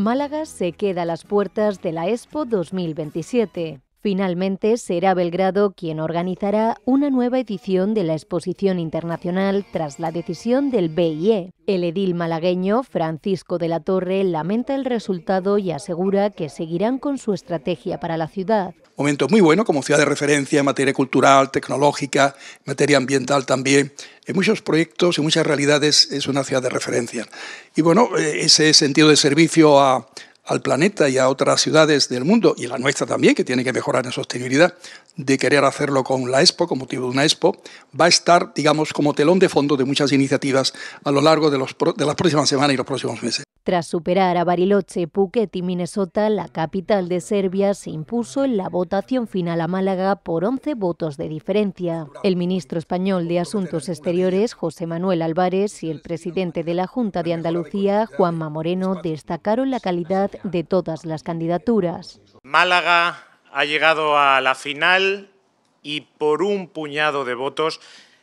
Málaga se queda a las puertas de la Expo 2027. Finalmente será Belgrado quien organizará una nueva edición de la exposición internacional tras la decisión del BIE. El edil malagueño Francisco de la Torre lamenta el resultado y asegura que seguirán con su estrategia para la ciudad. Momento muy bueno como ciudad de referencia en materia cultural, tecnológica, materia ambiental también. En muchos proyectos y muchas realidades es una ciudad de referencia. Y bueno, eh, ese sentido de servicio a al planeta y a otras ciudades del mundo, y la nuestra también, que tiene que mejorar en sostenibilidad, de querer hacerlo con la Expo, con motivo de una Expo, va a estar, digamos, como telón de fondo de muchas iniciativas a lo largo de, de las próximas semanas y los próximos meses. Tras superar a Bariloche, Phuket y Minnesota, la capital de Serbia se impuso en la votación final a Málaga por 11 votos de diferencia. El ministro español de Asuntos Exteriores, José Manuel Álvarez, y el presidente de la Junta de Andalucía, Juanma Moreno, destacaron la calidad de todas las candidaturas. Málaga ha llegado a la final y por un puñado de votos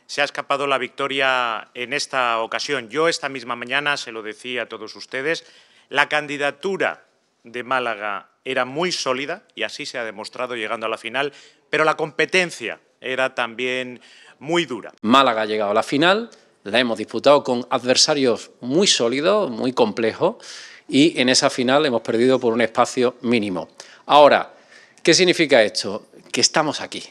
se ha escapado la victoria en esta ocasión. Yo esta misma mañana se lo decía a todos ustedes, la candidatura de Málaga era muy sólida y así se ha demostrado llegando a la final, pero la competencia era también muy dura. Málaga ha llegado a la final, la hemos disputado con adversarios muy sólidos, muy complejos y en esa final hemos perdido por un espacio mínimo. Ahora, ¿qué significa esto? Que estamos aquí,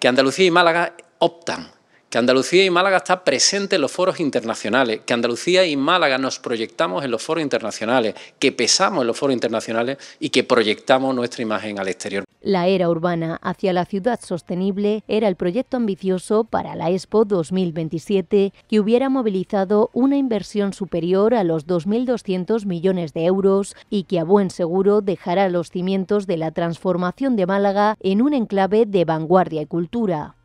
que Andalucía y Málaga optan que Andalucía y Málaga está presente en los foros internacionales, que Andalucía y Málaga nos proyectamos en los foros internacionales, que pesamos en los foros internacionales y que proyectamos nuestra imagen al exterior. La era urbana hacia la ciudad sostenible era el proyecto ambicioso para la Expo 2027 que hubiera movilizado una inversión superior a los 2.200 millones de euros y que a buen seguro dejará los cimientos de la transformación de Málaga en un enclave de vanguardia y cultura.